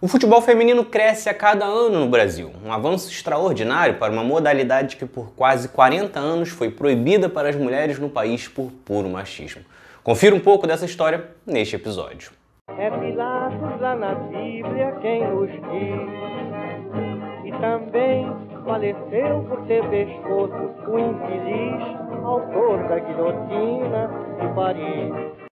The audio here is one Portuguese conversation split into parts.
O futebol feminino cresce a cada ano no Brasil, um avanço extraordinário para uma modalidade que por quase 40 anos foi proibida para as mulheres no país por puro machismo. Confira um pouco dessa história neste episódio. É Pilatos lá na Bíblia quem nos diz, e também faleceu por ter pescoço o infeliz autor da guilhotina de Paris.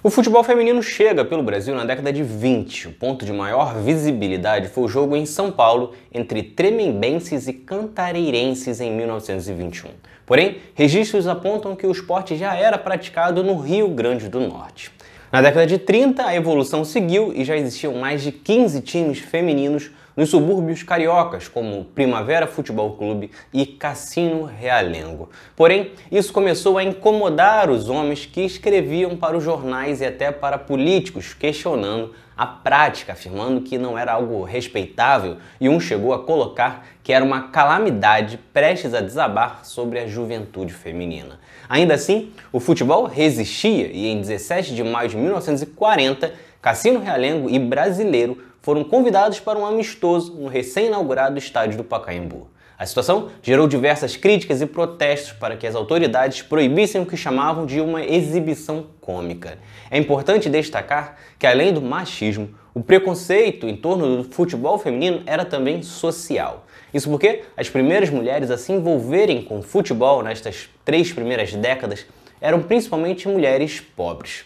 O futebol feminino chega pelo Brasil na década de 20. O ponto de maior visibilidade foi o jogo em São Paulo entre tremembenses e cantareirenses em 1921. Porém, registros apontam que o esporte já era praticado no Rio Grande do Norte. Na década de 30, a evolução seguiu e já existiam mais de 15 times femininos nos subúrbios cariocas, como Primavera Futebol Clube e Cassino Realengo. Porém, isso começou a incomodar os homens que escreviam para os jornais e até para políticos, questionando a prática, afirmando que não era algo respeitável, e um chegou a colocar que era uma calamidade prestes a desabar sobre a juventude feminina. Ainda assim, o futebol resistia e em 17 de maio de 1940, Cassino Realengo e Brasileiro foram convidados para um amistoso no recém-inaugurado estádio do Pacaembu. A situação gerou diversas críticas e protestos para que as autoridades proibissem o que chamavam de uma exibição cômica. É importante destacar que, além do machismo, o preconceito em torno do futebol feminino era também social. Isso porque as primeiras mulheres a se envolverem com o futebol nestas três primeiras décadas eram principalmente mulheres pobres.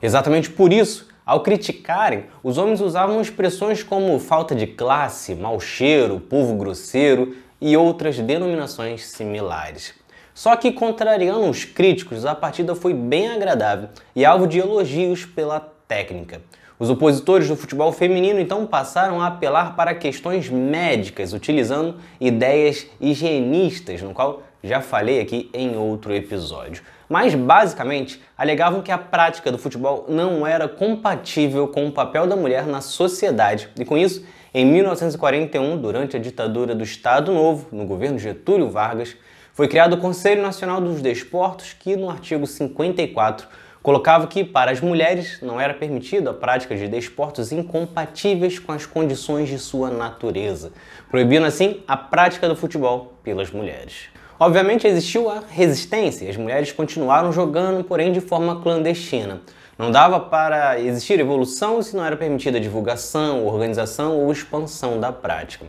Exatamente por isso ao criticarem, os homens usavam expressões como falta de classe, mau cheiro, povo grosseiro e outras denominações similares. Só que, contrariando os críticos, a partida foi bem agradável e alvo de elogios pela técnica. Os opositores do futebol feminino então passaram a apelar para questões médicas, utilizando ideias higienistas, no qual já falei aqui em outro episódio mas basicamente alegavam que a prática do futebol não era compatível com o papel da mulher na sociedade. E com isso, em 1941, durante a ditadura do Estado Novo, no governo Getúlio Vargas, foi criado o Conselho Nacional dos Desportos, que no artigo 54 colocava que para as mulheres não era permitida a prática de desportos incompatíveis com as condições de sua natureza, proibindo assim a prática do futebol pelas mulheres. Obviamente existiu a resistência, as mulheres continuaram jogando, porém de forma clandestina. Não dava para existir evolução se não era permitida divulgação, organização ou expansão da prática.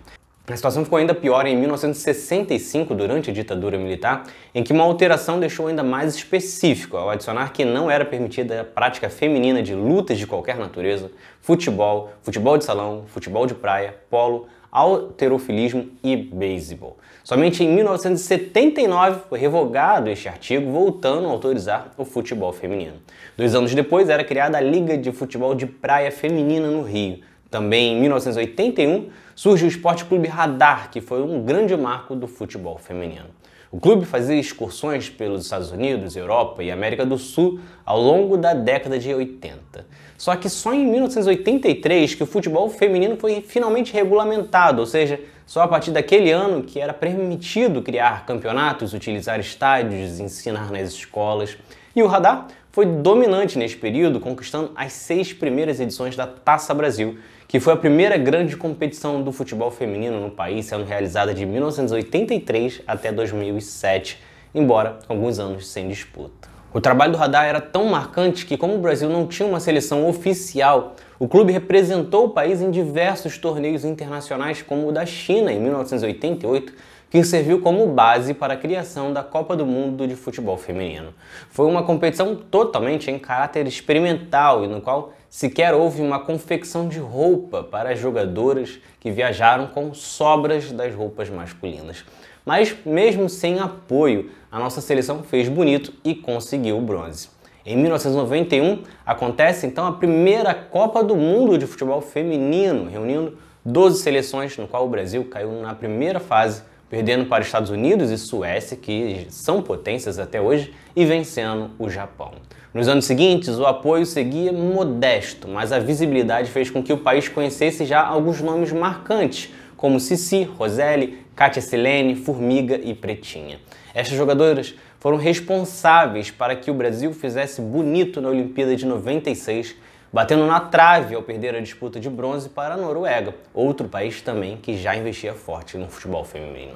A situação ficou ainda pior em 1965, durante a ditadura militar, em que uma alteração deixou ainda mais específico ao adicionar que não era permitida a prática feminina de lutas de qualquer natureza, futebol, futebol de salão, futebol de praia, polo, alterofilismo e beisebol. Somente em 1979 foi revogado este artigo, voltando a autorizar o futebol feminino. Dois anos depois era criada a Liga de Futebol de Praia Feminina no Rio. Também em 1981 surge o Esporte Clube Radar, que foi um grande marco do futebol feminino. O clube fazia excursões pelos Estados Unidos, Europa e América do Sul ao longo da década de 80. Só que só em 1983 que o futebol feminino foi finalmente regulamentado, ou seja, só a partir daquele ano que era permitido criar campeonatos, utilizar estádios, ensinar nas escolas. E o radar foi dominante neste período, conquistando as seis primeiras edições da Taça Brasil, que foi a primeira grande competição do futebol feminino no país, sendo realizada de 1983 até 2007, embora alguns anos sem disputa. O trabalho do Radar era tão marcante que, como o Brasil não tinha uma seleção oficial, o clube representou o país em diversos torneios internacionais, como o da China em 1988, que serviu como base para a criação da Copa do Mundo de Futebol Feminino. Foi uma competição totalmente em caráter experimental e no qual sequer houve uma confecção de roupa para as jogadoras que viajaram com sobras das roupas masculinas. Mas, mesmo sem apoio, a nossa seleção fez bonito e conseguiu o bronze. Em 1991, acontece então a primeira Copa do Mundo de futebol feminino, reunindo 12 seleções, no qual o Brasil caiu na primeira fase perdendo para Estados Unidos e Suécia, que são potências até hoje, e vencendo o Japão. Nos anos seguintes, o apoio seguia modesto, mas a visibilidade fez com que o país conhecesse já alguns nomes marcantes, como Cici, Roseli, Kátia Silene, Formiga e Pretinha. Estas jogadoras foram responsáveis para que o Brasil fizesse bonito na Olimpíada de 96 batendo na trave ao perder a disputa de bronze para a Noruega, outro país também que já investia forte no futebol feminino.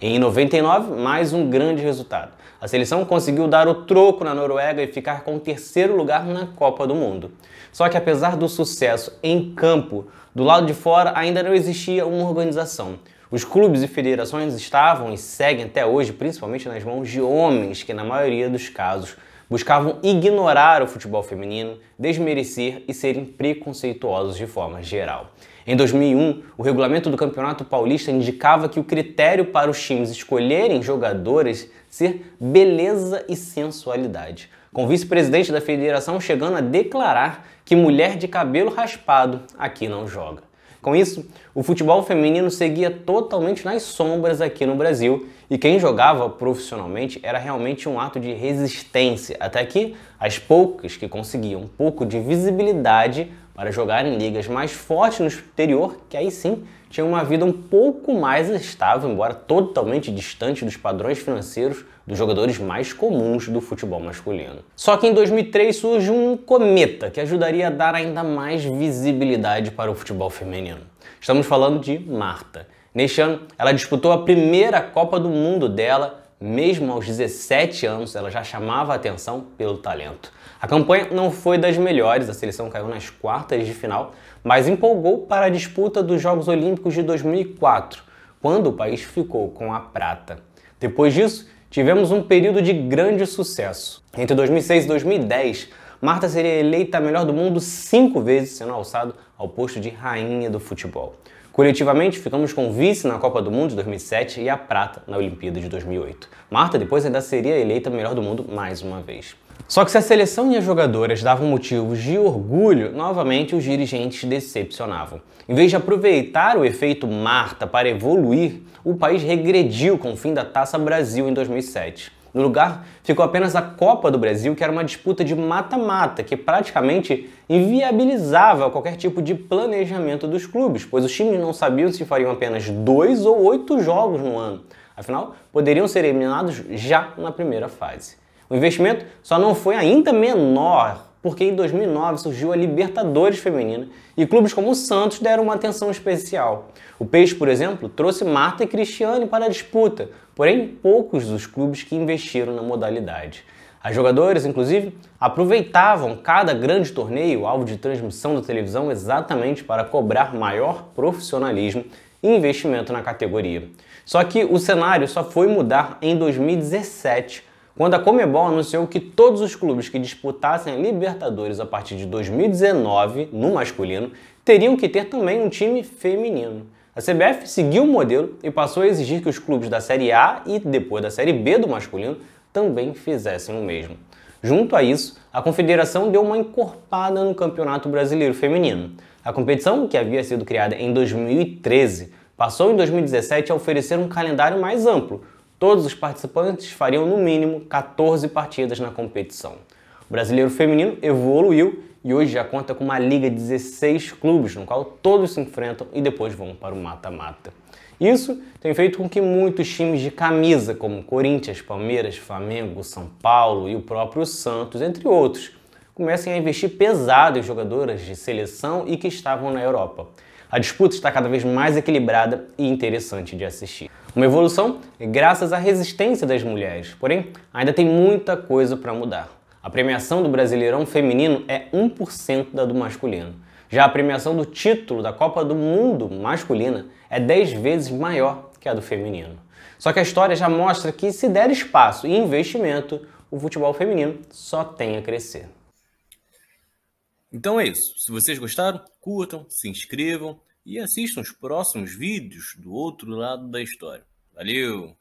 Em 99, mais um grande resultado. A seleção conseguiu dar o troco na Noruega e ficar com o terceiro lugar na Copa do Mundo. Só que apesar do sucesso em campo, do lado de fora ainda não existia uma organização. Os clubes e federações estavam e seguem até hoje, principalmente nas mãos de homens que, na maioria dos casos, buscavam ignorar o futebol feminino, desmerecer e serem preconceituosos de forma geral. Em 2001, o regulamento do Campeonato Paulista indicava que o critério para os times escolherem jogadores ser beleza e sensualidade, com o vice-presidente da federação chegando a declarar que mulher de cabelo raspado aqui não joga. Com isso, o futebol feminino seguia totalmente nas sombras aqui no Brasil e quem jogava profissionalmente era realmente um ato de resistência, até que as poucas que conseguiam um pouco de visibilidade para jogar em ligas mais fortes no exterior, que aí sim tinha uma vida um pouco mais estável, embora totalmente distante dos padrões financeiros dos jogadores mais comuns do futebol masculino. Só que em 2003 surge um cometa que ajudaria a dar ainda mais visibilidade para o futebol feminino. Estamos falando de Marta. Neste ano, ela disputou a primeira Copa do Mundo dela mesmo aos 17 anos, ela já chamava a atenção pelo talento. A campanha não foi das melhores, a seleção caiu nas quartas de final, mas empolgou para a disputa dos Jogos Olímpicos de 2004, quando o país ficou com a prata. Depois disso, tivemos um período de grande sucesso. Entre 2006 e 2010, Marta seria eleita a melhor do mundo cinco vezes, sendo alçado ao posto de rainha do futebol. Coletivamente, ficamos com o vice na Copa do Mundo de 2007 e a prata na Olimpíada de 2008. Marta depois ainda seria eleita melhor do mundo mais uma vez. Só que se a seleção e as jogadoras davam motivos de orgulho, novamente os dirigentes decepcionavam. Em vez de aproveitar o efeito Marta para evoluir, o país regrediu com o fim da Taça Brasil em 2007. No lugar ficou apenas a Copa do Brasil, que era uma disputa de mata-mata, que praticamente inviabilizava qualquer tipo de planejamento dos clubes, pois os times não sabiam se fariam apenas dois ou oito jogos no ano. Afinal, poderiam ser eliminados já na primeira fase. O investimento só não foi ainda menor porque em 2009 surgiu a Libertadores Feminina e clubes como o Santos deram uma atenção especial. O Peixe, por exemplo, trouxe Marta e Cristiane para a disputa, porém poucos dos clubes que investiram na modalidade. As jogadoras, inclusive, aproveitavam cada grande torneio, alvo de transmissão da televisão, exatamente para cobrar maior profissionalismo e investimento na categoria. Só que o cenário só foi mudar em 2017 quando a Comebol anunciou que todos os clubes que disputassem a Libertadores a partir de 2019, no masculino, teriam que ter também um time feminino. A CBF seguiu o modelo e passou a exigir que os clubes da Série A e depois da Série B do masculino também fizessem o mesmo. Junto a isso, a confederação deu uma encorpada no Campeonato Brasileiro Feminino. A competição, que havia sido criada em 2013, passou em 2017 a oferecer um calendário mais amplo, Todos os participantes fariam no mínimo 14 partidas na competição. O brasileiro feminino evoluiu e hoje já conta com uma liga de 16 clubes, no qual todos se enfrentam e depois vão para o mata-mata. Isso tem feito com que muitos times de camisa, como Corinthians, Palmeiras, Flamengo, São Paulo e o próprio Santos, entre outros, comecem a investir pesado em jogadoras de seleção e que estavam na Europa a disputa está cada vez mais equilibrada e interessante de assistir. Uma evolução graças à resistência das mulheres, porém, ainda tem muita coisa para mudar. A premiação do Brasileirão Feminino é 1% da do masculino. Já a premiação do título da Copa do Mundo masculina é 10 vezes maior que a do feminino. Só que a história já mostra que, se der espaço e investimento, o futebol feminino só tem a crescer. Então é isso. Se vocês gostaram, curtam, se inscrevam, e assistam os próximos vídeos do outro lado da história. Valeu!